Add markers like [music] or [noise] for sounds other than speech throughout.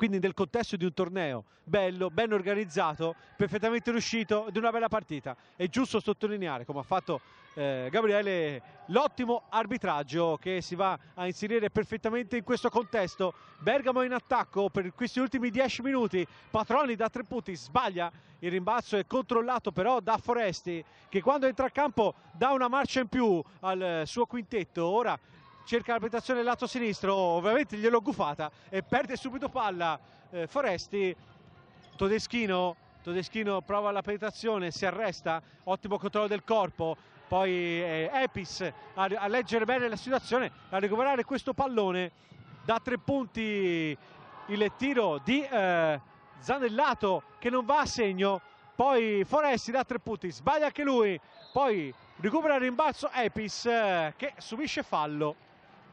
quindi nel contesto di un torneo bello, ben organizzato, perfettamente riuscito di una bella partita. È giusto sottolineare, come ha fatto eh, Gabriele, l'ottimo arbitraggio che si va a inserire perfettamente in questo contesto. Bergamo in attacco per questi ultimi 10 minuti, Patroni da tre punti, sbaglia, il rimbalzo è controllato però da Foresti che quando entra a campo dà una marcia in più al eh, suo quintetto, ora cerca la penetrazione lato sinistro, oh, ovviamente gliel'ho gufata e perde subito palla eh, Foresti, Todeschino, Todeschino prova la penetrazione, si arresta, ottimo controllo del corpo, poi eh, Epis a, a leggere bene la situazione, a recuperare questo pallone da tre punti il tiro di eh, Zanellato che non va a segno, poi Foresti da tre punti, sbaglia anche lui, poi recupera il rimbalzo Epis eh, che subisce fallo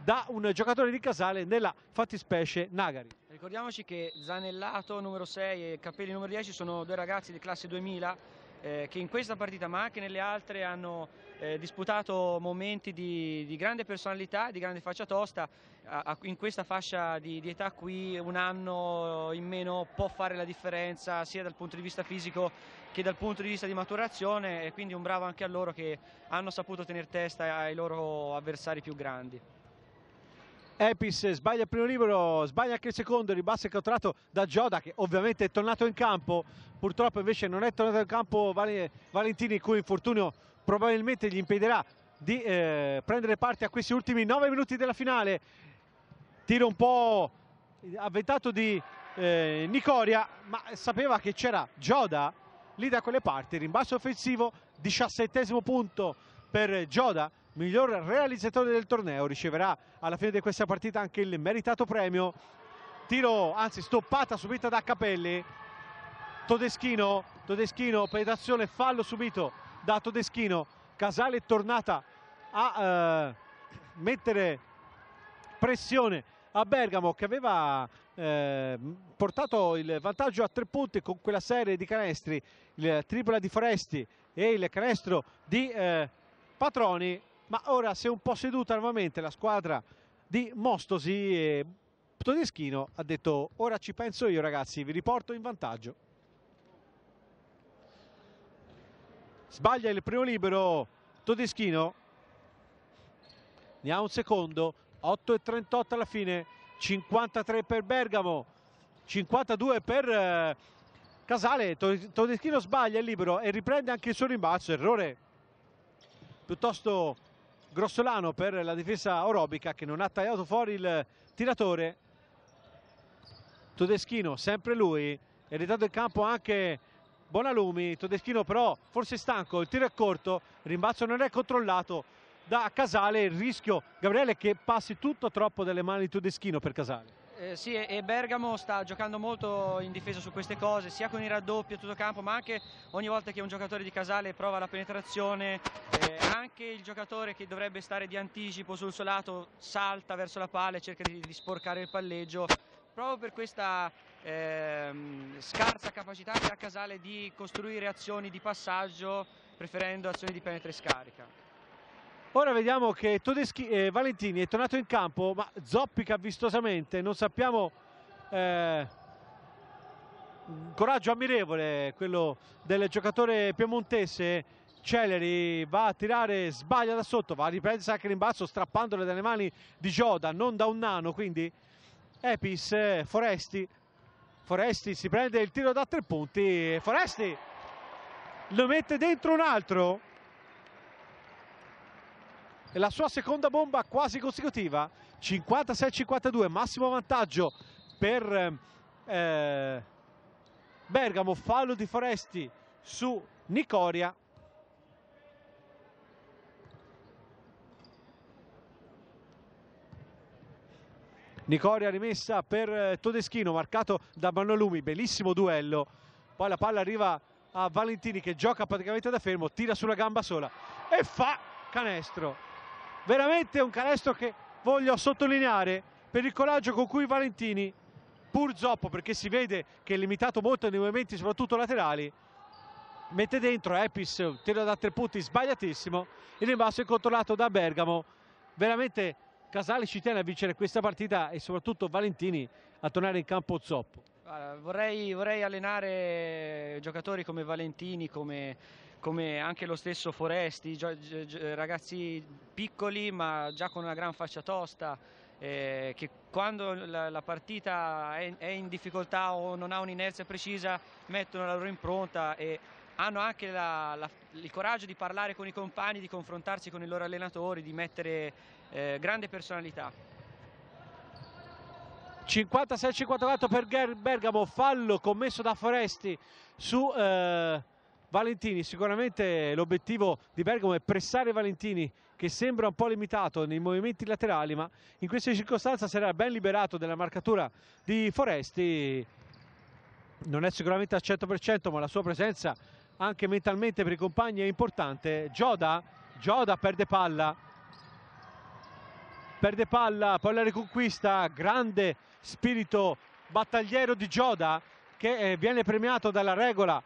da un giocatore di Casale nella fattispecie Nagari. Ricordiamoci che Zanellato numero 6 e Capelli numero 10 sono due ragazzi di classe 2000 eh, che in questa partita ma anche nelle altre hanno eh, disputato momenti di, di, grande personalità, di grande faccia tosta, a, a, in questa fascia di, di, età qui un anno in meno può fare la differenza sia dal punto di vista fisico che dal punto di vista di maturazione e quindi un bravo anche a loro che hanno saputo tenere testa ai loro avversari più grandi. Epis sbaglia il primo libro, sbaglia anche il secondo, ribasso è catturato da Gioda che ovviamente è tornato in campo, purtroppo invece non è tornato in campo Valentini il cui infortunio probabilmente gli impedirà di eh, prendere parte a questi ultimi 9 minuti della finale. Tiro un po' avventato di eh, Nicoria, ma sapeva che c'era Gioda lì da quelle parti, rimbasso offensivo, diciassettesimo punto per Gioda miglior realizzatore del torneo, riceverà alla fine di questa partita anche il meritato premio. Tiro, anzi stoppata subita da Capelli, Todeschino, Todeschino, penetrazione, fallo subito da Todeschino, Casale è tornata a eh, mettere pressione a Bergamo che aveva eh, portato il vantaggio a tre punti con quella serie di canestri, il tripla di Foresti e il canestro di eh, Patroni ma ora si è un po' seduta nuovamente la squadra di Mostosi e Todeschino ha detto ora ci penso io ragazzi, vi riporto in vantaggio. Sbaglia il primo libero Todeschino, ne ha un secondo, 8 e 38 alla fine, 53 per Bergamo, 52 per eh, Casale, Todeschino sbaglia il libero e riprende anche il suo rimbalzo, errore piuttosto grossolano per la difesa Orobica che non ha tagliato fuori il tiratore Todeschino sempre lui è ridato in campo anche Bonalumi Todeschino però forse stanco il tiro è corto il rimbalzo non è controllato da Casale il rischio Gabriele che passi tutto troppo dalle mani di Todeschino per Casale eh, sì, e Bergamo sta giocando molto in difesa su queste cose, sia con il raddoppio a tutto campo, ma anche ogni volta che un giocatore di Casale prova la penetrazione, eh, anche il giocatore che dovrebbe stare di anticipo sul suo lato salta verso la palla e cerca di, di sporcare il palleggio. Proprio per questa ehm, scarsa capacità che ha Casale di costruire azioni di passaggio, preferendo azioni di penetra e scarica. Ora vediamo che Todeschi, eh, Valentini è tornato in campo, ma zoppica vistosamente, non sappiamo... Eh, coraggio ammirevole quello del giocatore piemontese Celeri va a tirare, sbaglia da sotto, va a riprendersi anche rimbalzo strappandole dalle mani di Gioda, non da un nano quindi Epis, eh, Foresti Foresti si prende il tiro da tre punti Foresti lo mette dentro un altro la sua seconda bomba quasi consecutiva 56-52 massimo vantaggio per eh, Bergamo fallo di Foresti su Nicoria Nicoria rimessa per eh, Todeschino marcato da Mannolumi bellissimo duello poi la palla arriva a Valentini che gioca praticamente da fermo tira sulla gamba sola e fa canestro veramente un canestro che voglio sottolineare per il coraggio con cui Valentini, pur zoppo perché si vede che è limitato molto nei movimenti soprattutto laterali, mette dentro Epis, un tiro da tre punti sbagliatissimo, il rimbalzo è controllato da Bergamo, veramente Casale ci tiene a vincere questa partita e soprattutto Valentini a tornare in campo zoppo. Vorrei, vorrei allenare giocatori come Valentini, come come anche lo stesso Foresti, ragazzi piccoli ma già con una gran faccia tosta, eh, che quando la, la partita è, è, in difficoltà o non ha un'inerzia precisa mettono la loro impronta e hanno anche la, la, il coraggio di parlare con i compagni, di confrontarsi con i loro allenatori, di mettere eh, grande personalità. 56-54 per Bergamo, fallo commesso da Foresti su... Eh... Valentini, sicuramente l'obiettivo di Bergamo è pressare Valentini che sembra un po' limitato nei movimenti laterali ma in queste circostanze sarà ben liberato dalla marcatura di Foresti, non è sicuramente al 100% ma la sua presenza anche mentalmente per i compagni è importante, Gioda, Gioda perde palla, perde palla, poi la riconquista, grande spirito battagliero di Gioda che eh, viene premiato dalla regola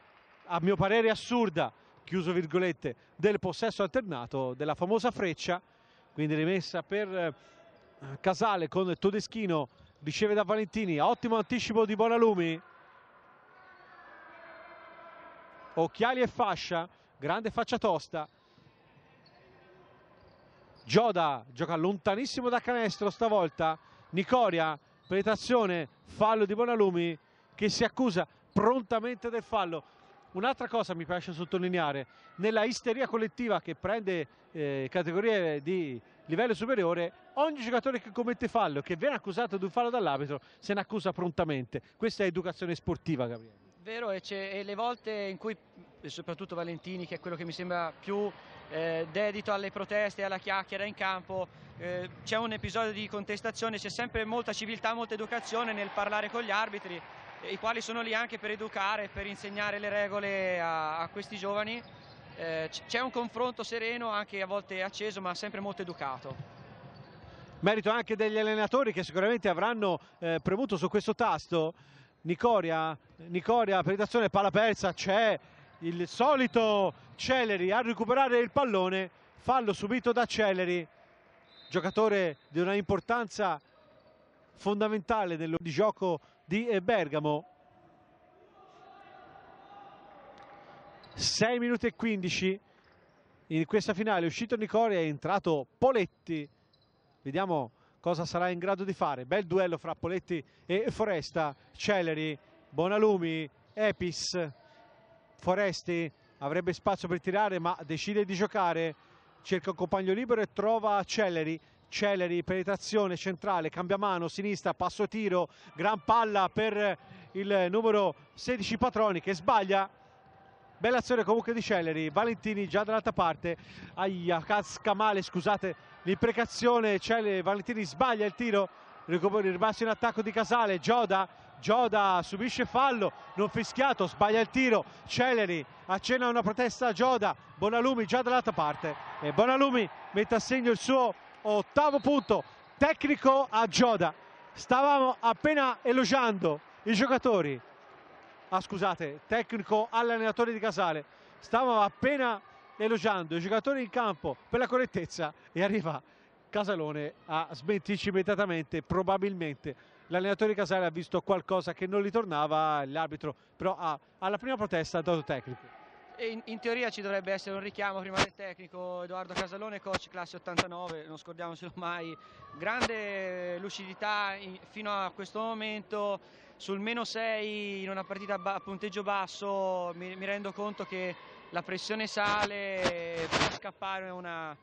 a mio parere assurda, chiuso virgolette, del possesso alternato della famosa freccia, quindi rimessa per eh, Casale con Todeschino, riceve da Valentini, ottimo anticipo di Bonalumi. Occhiali e fascia, grande faccia tosta. Gioda gioca lontanissimo da canestro stavolta. Nicoria, penetrazione, fallo di Bonalumi che si accusa prontamente del fallo. Un'altra cosa mi piace sottolineare, nella isteria collettiva che prende eh, categorie di livello superiore, ogni giocatore che commette fallo, che viene accusato di un fallo dall'arbitro, se ne accusa prontamente. Questa è educazione sportiva, Gabriele. Vero, e, e le volte in cui, soprattutto Valentini, che è quello che mi sembra più eh, dedito alle proteste alla chiacchiera in campo, eh, c'è un episodio di contestazione, c'è sempre molta civiltà, molta educazione nel parlare con gli arbitri i quali sono lì anche per educare, per insegnare le regole a, a questi giovani. Eh, c'è un confronto sereno, anche a volte acceso, ma sempre molto educato. Merito anche degli allenatori che sicuramente avranno eh, premuto su questo tasto. Nicoria, Nicoria, penetrazione, palla persa, c'è il solito Celeri a recuperare il pallone, fallo subito da Celeri, giocatore di una importanza fondamentale di gioco di eh, Bergamo. 6 minuti e 15 in questa finale, è uscito Nicori, è entrato Poletti, vediamo cosa sarà in grado di fare, bel duello fra Poletti e Foresta, Celeri, Bonalumi, Epis, Foresti avrebbe spazio per tirare ma decide di giocare, cerca un compagno libero e trova Celeri, Celeri, penetrazione centrale, cambia mano, sinistra, passo tiro, gran palla per il numero 16 Patroni che sbaglia. Bella azione comunque di Celeri, Valentini già dall'altra parte, aia, casca male, scusate l'imprecazione, Celeri, Valentini sbaglia il tiro, rimasto in attacco di Casale, Gioda, Gioda subisce fallo, non fischiato, sbaglia il tiro, Celeri accenna una protesta a Gioda, Bonalumi già dall'altra parte e Bonalumi mette a segno il suo ottavo punto tecnico a Gioda. Stavamo appena elogiando i giocatori, ah scusate, tecnico all'allenatore di Casale. Stavamo appena elogiando i giocatori in campo per la correttezza e arriva Casalone a smentirci immediatamente, probabilmente l'allenatore di Casale ha visto qualcosa che non gli tornava, l'arbitro però ha, alla prima protesta ha dato tecnico in, in, teoria ci dovrebbe essere un richiamo prima del tecnico Edoardo Casalone, coach classe 89, non scordiamocelo mai, grande lucidità in, fino a questo momento, sul meno 6 in una partita a punteggio basso mi, mi, rendo conto che la pressione sale, può scappare una,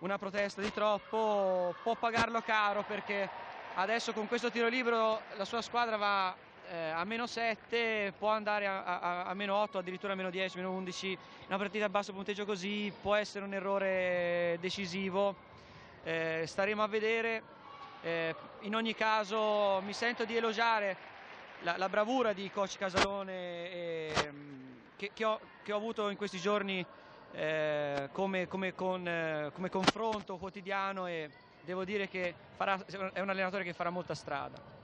una protesta di troppo, può pagarlo caro perché adesso con questo tiro libero la sua squadra va eh, a meno 7, può andare a, a, a, meno 8, addirittura a meno 10, meno 11, una partita a basso punteggio così può essere un errore decisivo, eh, staremo a vedere, eh, in ogni caso mi sento di elogiare la, la bravura di coach Casalone e, che, che, ho, che, ho, avuto in questi giorni eh, come, come, con, eh, come confronto quotidiano e devo dire che farà, è un allenatore che farà molta strada.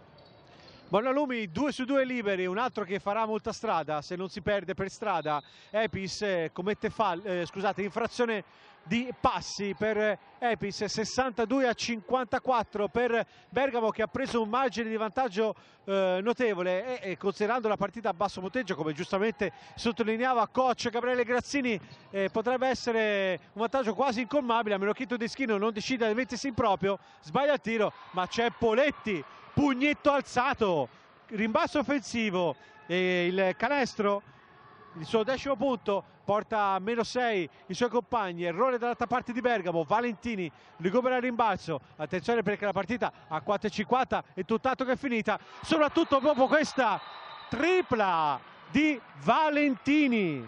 Bonalumi 2 su 2 liberi, un altro che farà molta strada se non si perde per strada. Epis eh, commette fall- eh, scusate, infrazione di passi per eh, Epis 62 a 54 per Bergamo che ha preso un margine di vantaggio eh, notevole e, e, considerando la partita a basso punteggio come giustamente sottolineava coach Gabriele Grazzini eh, potrebbe essere un vantaggio quasi incommabile, a meno che Todeschino non decida di mettersi in proprio sbaglia il tiro ma c'è Poletti pugnetto alzato, rimbalzo offensivo e il canestro, il suo decimo punto, porta a meno 6 i suoi compagni, errore dall'altra parte di Bergamo, Valentini recupera il rimbalzo, attenzione perché la partita a 4.50 è tutt'altro che finita, soprattutto dopo questa tripla di Valentini,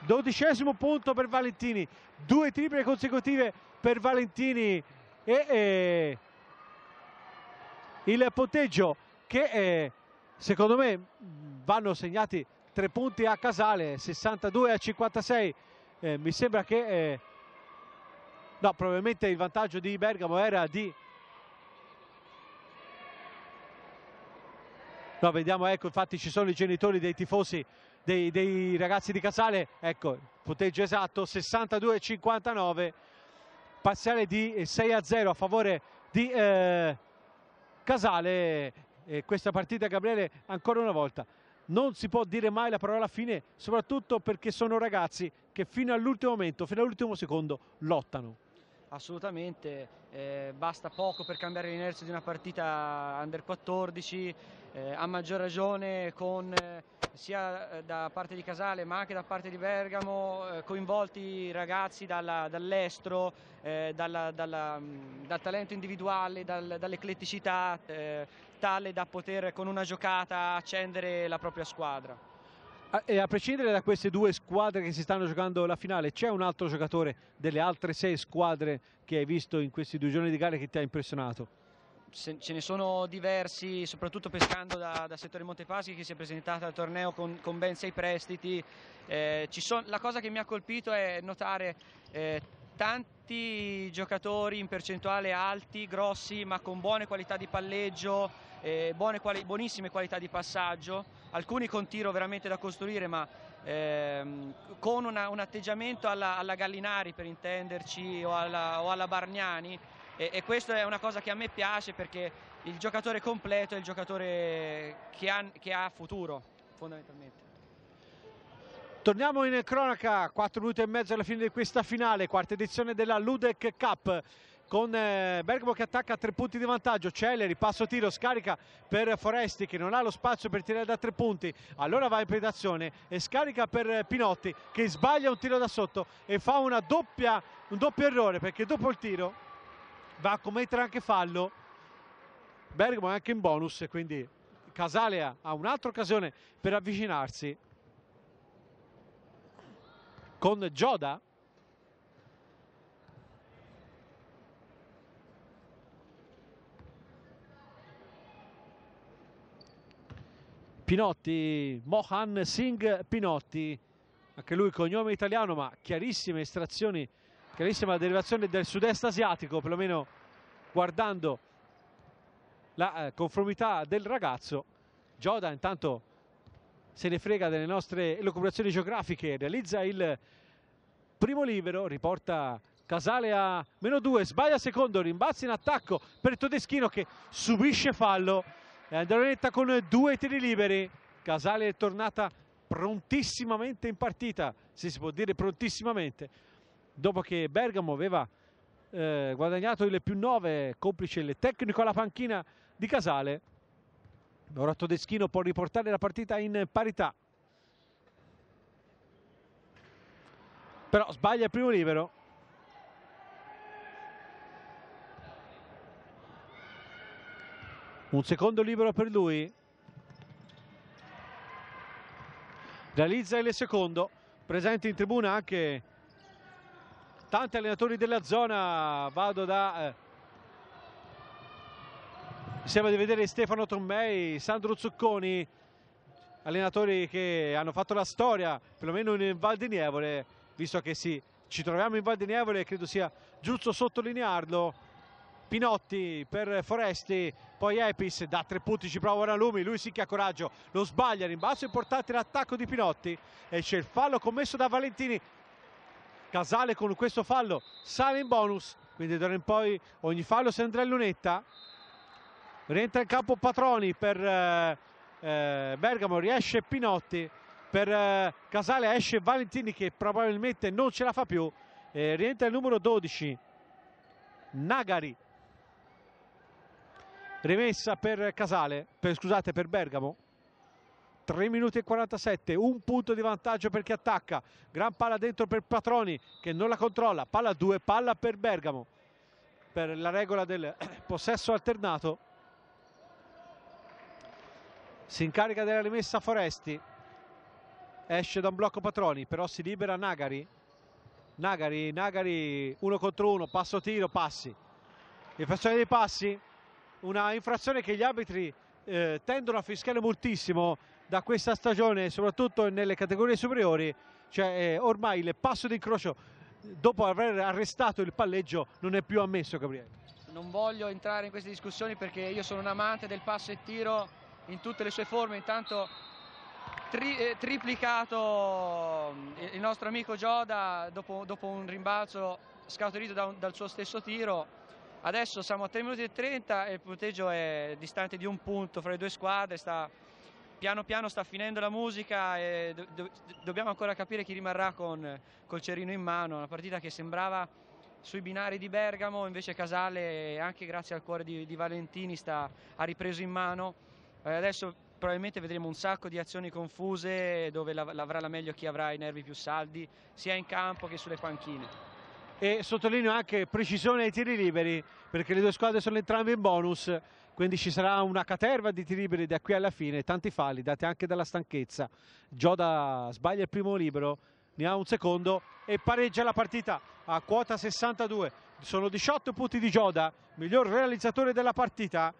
dodicesimo punto per Valentini, due triple consecutive per Valentini e, e il punteggio che eh, secondo me vanno segnati tre punti a Casale 62 a 56 eh, mi sembra che eh, no, probabilmente il vantaggio di Bergamo era di no, vediamo ecco infatti ci sono i genitori dei tifosi dei, dei ragazzi di Casale ecco punteggio esatto 62 a 59 parziale di 6 eh, a 0 a favore di eh, Casale, eh, questa partita Gabriele ancora una volta non si può dire mai la parola fine, soprattutto perché sono ragazzi che fino all'ultimo momento, fino all'ultimo secondo, lottano. Assolutamente, eh, basta poco per cambiare l'inerzia di una partita under 14, eh, a maggior ragione con... Eh, sia eh, da parte di Casale ma anche da parte di Bergamo, eh, coinvolti ragazzi dalla, dall'estro, eh, dalla, dalla, mm, dal talento individuale, dal, dall'ecletticità, eh, tale da poter con una giocata accendere la propria squadra. Ah, e a prescindere da queste due squadre che si stanno giocando la finale, c'è un altro giocatore delle altre sei squadre che hai visto in questi due giorni di gara che ti ha impressionato? ce ne sono diversi, soprattutto pescando da, da settore Montepaschi che si è presentata al torneo con, con ben sei prestiti. Eh, son, la cosa che mi ha colpito è notare eh, tanti giocatori in percentuale alti, grossi, ma con buone qualità di palleggio, eh, quali, buonissime qualità di passaggio, alcuni con tiro veramente da costruire, ma ehm, con una, un atteggiamento alla, alla, Gallinari per intenderci o alla, o alla Bargnani e, e questa è una cosa che a me piace perché il giocatore completo è il giocatore che ha, che ha futuro fondamentalmente. Torniamo in cronaca, 4 minuti e mezzo alla fine di questa finale, quarta edizione della Ludec Cup con eh, Bergamo che attacca a tre punti di vantaggio, Celeri, passo tiro, scarica per Foresti che non ha lo spazio per tirare da tre punti, allora va in predazione e scarica per Pinotti che sbaglia un tiro da sotto e fa doppia, un doppio errore perché dopo il tiro va a commettere anche fallo. Bergamo è anche in bonus, quindi Casalea ha un'altra occasione per avvicinarsi con Gioda. Pinotti, Mohan Singh Pinotti, anche lui cognome italiano ma chiarissime estrazioni Chiarissima derivazione del sud-est asiatico, perlomeno guardando la eh, conformità del ragazzo. Gioda intanto se ne frega delle nostre elucubrazioni geografiche, realizza il primo libero, riporta Casale a meno 2, sbaglia secondo, rimbalza in attacco per Todeschino che subisce fallo. e Andronetta con due tiri liberi, Casale è tornata prontissimamente in partita, se si può dire prontissimamente, dopo che Bergamo aveva eh, guadagnato il più 9 complice il tecnico alla panchina di Casale ora Deschino può riportare la partita in parità però sbaglia il primo libero un secondo libero per lui realizza il secondo presente in tribuna anche tanti allenatori della zona, vado da... Eh, sembra di vedere Stefano Trombei, Sandro Zucconi, allenatori che hanno fatto la storia, perlomeno in Val di Nievole, visto che sì, ci troviamo in Val di Nievole, credo sia giusto sottolinearlo. Pinotti per Foresti, poi Epis da tre punti ci prova Ranalumi, lui sì che ha coraggio, lo sbaglia, rimbalzo importante l'attacco di Pinotti, esce il fallo commesso da Valentini, Casale con questo fallo sale in bonus, quindi d'ora in poi ogni fallo se andrà in lunetta. Rientra in campo Patroni per eh, eh, Bergamo, riesce Pinotti, per eh, Casale esce Valentini che probabilmente non ce la fa più. Eh, rientra il numero 12, Nagari. Rimessa per Casale, per, scusate, per Bergamo. 3 minuti e 47, un punto di vantaggio per chi attacca, gran palla dentro per Patroni che non la controlla, palla 2, palla per Bergamo per la regola del [clears throat] possesso alternato si incarica della rimessa Foresti esce da un blocco Patroni però si libera Nagari Nagari, Nagari uno contro uno, passo tiro, passi infrazione dei passi una infrazione che gli arbitri eh, tendono a fischiare moltissimo da questa stagione, soprattutto nelle categorie superiori, cioè eh, ormai il passo di incrocio dopo aver arrestato il palleggio non è più ammesso Gabriele. Non voglio entrare in queste discussioni perché io sono un amante del passo e tiro in tutte le sue forme, intanto tri eh, triplicato eh, il nostro amico Gioda dopo, dopo un rimbalzo scaturito da un, dal suo stesso tiro. Adesso siamo a 3 minuti e 30 e il punteggio è distante di un punto fra le due squadre, sta piano piano sta finendo la musica e do, do, dobbiamo ancora capire chi rimarrà con, col cerino in mano, una partita che sembrava sui binari di Bergamo, invece Casale anche grazie al cuore di, di Valentini sta, ha ripreso in mano, eh, adesso probabilmente vedremo un sacco di azioni confuse dove l'avrà la meglio chi avrà i nervi più saldi sia in campo che sulle panchine. E sottolineo anche precisione ai tiri liberi perché le due squadre sono entrambe in bonus quindi ci sarà una caterva di tiri liberi da qui alla fine, tanti falli dati anche dalla stanchezza. Gioda sbaglia il primo libero, ne ha un secondo e pareggia la partita a quota 62. Sono 18 punti di Gioda, miglior realizzatore della partita.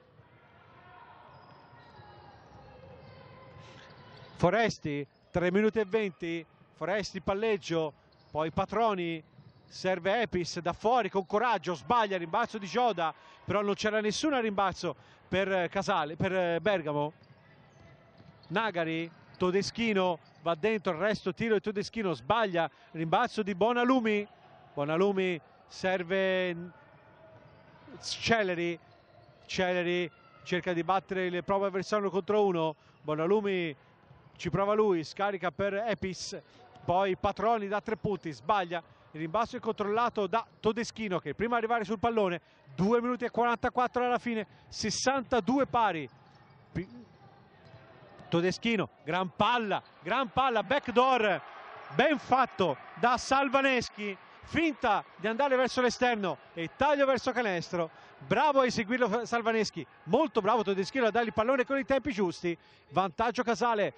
Foresti, 3 minuti e 20, Foresti palleggio, poi Patroni, serve Epis da fuori con coraggio, sbaglia, rimbalzo di Gioda, però non c'era nessuno a rimbalzo per, eh, Casale, per eh, Bergamo. Nagari, Todeschino va dentro, il resto tiro di Todeschino, sbaglia, rimbalzo di Bonalumi, Bonalumi serve Celeri, Celeri cerca di battere il proprio avversario contro uno, Bonalumi ci prova lui, scarica per Epis, poi Patroni da tre punti, sbaglia, il rimbalzo è controllato da Todeschino che prima di arrivare sul pallone 2 minuti e 44 alla fine 62 pari Todeschino gran palla gran palla backdoor ben fatto da Salvaneschi finta di andare verso l'esterno e taglio verso canestro bravo a eseguirlo Salvaneschi molto bravo Todeschino a dargli il pallone con i tempi giusti vantaggio Casale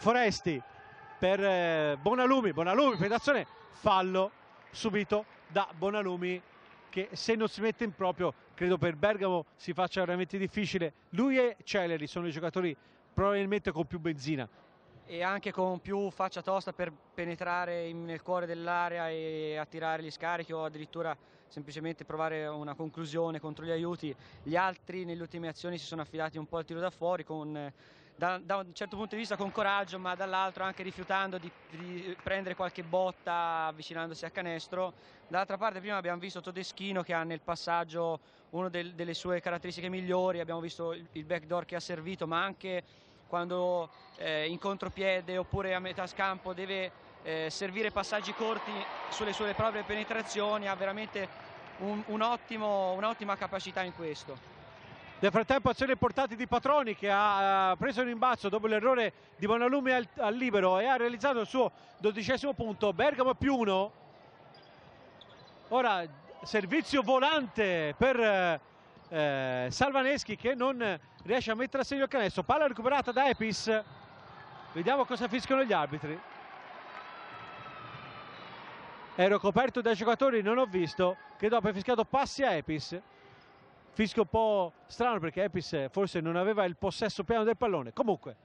Foresti per eh, Bonalumi, Bonalumi, penetrazione, fallo subito da Bonalumi che se non si mette in proprio credo per Bergamo si faccia veramente difficile. Lui e Celeri sono i giocatori probabilmente con più benzina. E anche con più faccia tosta per penetrare in, nel cuore dell'area e attirare gli scarichi o addirittura semplicemente provare una conclusione contro gli aiuti. Gli altri nelle ultime azioni si sono affidati un po' al tiro da fuori con eh, da, da, un certo punto di vista con coraggio, ma dall'altro anche rifiutando di, di prendere qualche botta avvicinandosi a canestro. Dall'altra parte prima abbiamo visto Todeschino che ha nel passaggio una del, delle sue caratteristiche migliori, abbiamo visto il, il backdoor che ha servito, ma anche quando eh, in contropiede oppure a metà scampo deve eh, servire passaggi corti sulle sue proprie penetrazioni, ha veramente un, un ottimo, un'ottima capacità in questo. Nel frattempo azione portata di Patroni che ha eh, preso un imbarazzo dopo l'errore di Bonalumi al, al, libero e ha realizzato il suo dodicesimo punto. Bergamo più uno. Ora servizio volante per eh, eh, Salvaneschi che non riesce a mettere a segno il canestro. Palla recuperata da Epis. Vediamo cosa fischiano gli arbitri. Ero coperto dai giocatori, non ho visto. Che dopo è fischiato passi a Epis. Fischio un po' strano perché Epis forse non aveva il possesso pieno del pallone. Comunque,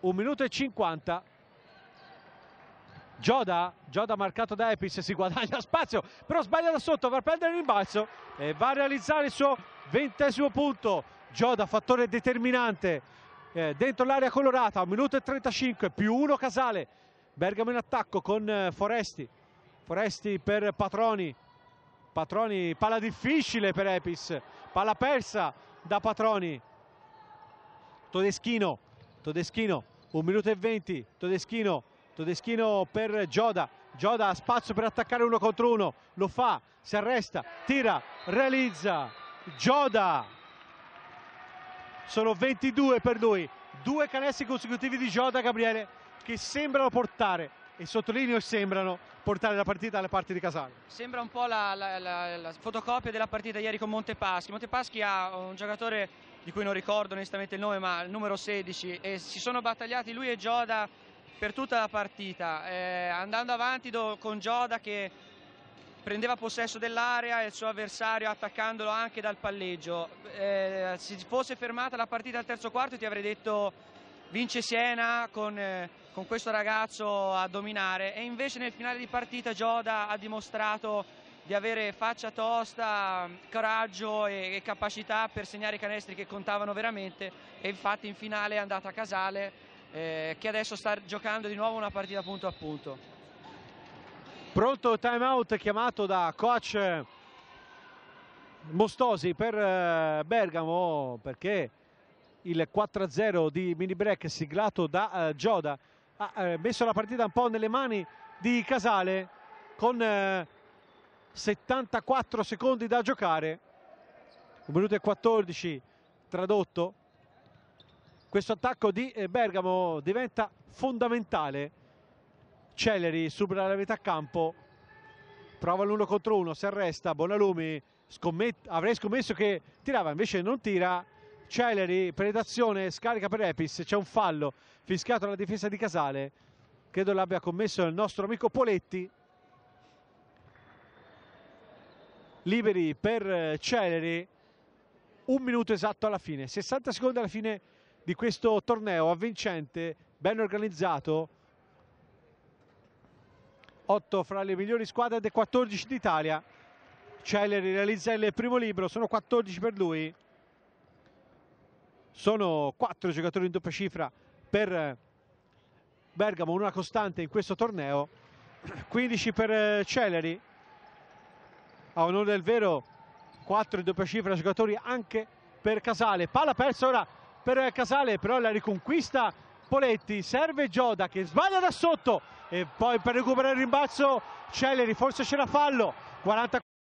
un minuto e 50. Gioda, Gioda marcato da Epis, si guadagna spazio, però sbaglia da sotto, va a prendere il rimbalzo e va a realizzare il suo ventesimo punto. Gioda, fattore determinante eh, dentro l'area colorata, un minuto e 35, più uno Casale. Bergamo in attacco con eh, Foresti, Foresti per Patroni, Patroni, palla difficile per Epis, palla persa da Patroni. Todeschino, Todeschino, 1 minuto e 20, Todeschino, Todeschino per Gioda, Gioda ha spazio per attaccare uno contro uno, lo fa, si arresta, tira, realizza, Gioda, sono 22 per lui, due canestri consecutivi di Gioda Gabriele che sembrano portare, e sottolineo sembrano, portare la partita alle parti di Casale. Sembra un po' la, la, la, la fotocopia della partita ieri con Montepaschi. Montepaschi ha un giocatore di cui non ricordo onestamente il nome, ma il numero 16, e si sono battagliati lui e Gioda per tutta la partita, eh, andando avanti do, con Gioda che prendeva possesso dell'area e il suo avversario attaccandolo anche dal palleggio. Eh, se fosse fermata la partita al terzo quarto ti avrei detto vince Siena con, eh, con, questo ragazzo a dominare e invece nel finale di partita Gioda ha dimostrato di avere faccia tosta, coraggio e, e capacità per segnare i canestri che contavano veramente e infatti in finale è andata a Casale eh, che adesso sta giocando di nuovo una partita punto a punto. Pronto time out chiamato da coach eh, Mostosi per eh, Bergamo perché il 4-0 di mini break siglato da eh, Gioda ha eh, messo la partita un po' nelle mani di Casale con eh, 74 secondi da giocare 1 minuto e 14 tradotto questo attacco di eh, Bergamo diventa fondamentale Celeri supera la metà campo prova l'uno contro uno si arresta Bonalumi scommet- avrei scommesso che tirava invece non tira Celeri, predazione, scarica per Epis, c'è un fallo fischiato alla difesa di Casale, credo l'abbia commesso il nostro amico Poletti. Liberi per eh, Celeri, un minuto esatto alla fine, 60 secondi alla fine di questo torneo avvincente, ben organizzato, 8 fra le migliori squadre del 14 d'Italia. Celeri realizza il primo libro, sono 14 per lui. Sono quattro giocatori in doppia cifra per eh, Bergamo, una costante in questo torneo. 15 [clears throat] per eh, Celeri, a ah, onore del vero quattro in doppia cifra giocatori anche per Casale. Palla persa ora per eh, Casale, però la riconquista Poletti, serve Gioda che sbaglia da sotto e poi per recuperare il rimbalzo Celeri, forse c'era fallo. 44.